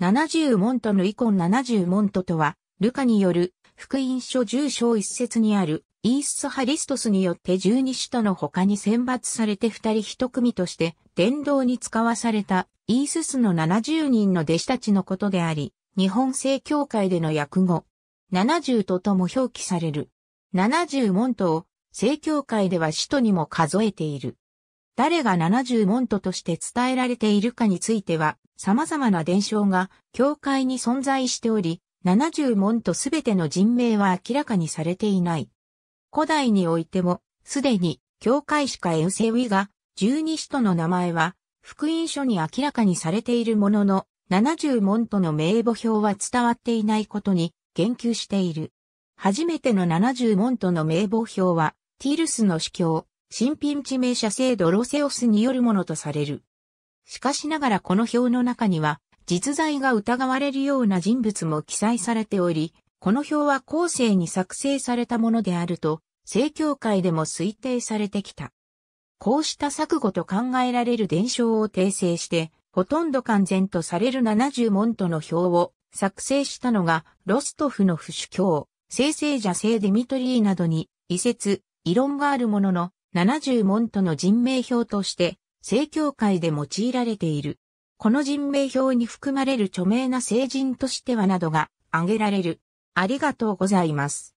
70モントのイコン70モントとは、ルカによる福音書10章一節にあるイース・ス・ハリストスによって12使徒の他に選抜されて2人1組として伝道に使わされたイーススの70人の弟子たちのことであり、日本正教会での訳語、70ととも表記される。70門徒を正教会では使徒にも数えている。誰が70門徒として伝えられているかについては、様々な伝承が教会に存在しており、70門徒すべての人名は明らかにされていない。古代においても、すでに教会しかエウセウィが12使徒の名前は、福音書に明らかにされているものの、70門徒の名簿表は伝わっていないことに言及している。初めての70門徒の名簿表は、ティールスの司教、新品地名社制ドロセオスによるものとされる。しかしながらこの表の中には、実在が疑われるような人物も記載されており、この表は後世に作成されたものであると、正教会でも推定されてきた。こうした錯誤と考えられる伝承を訂正して、ほとんど完全とされる70門徒の表を作成したのが、ロストフの不主教、聖聖者聖デミトリーなどに、遺説、異論があるものの、70門徒の人名表として、正教会で用いられている。この人名表に含まれる著名な聖人としてはなどが挙げられる。ありがとうございます。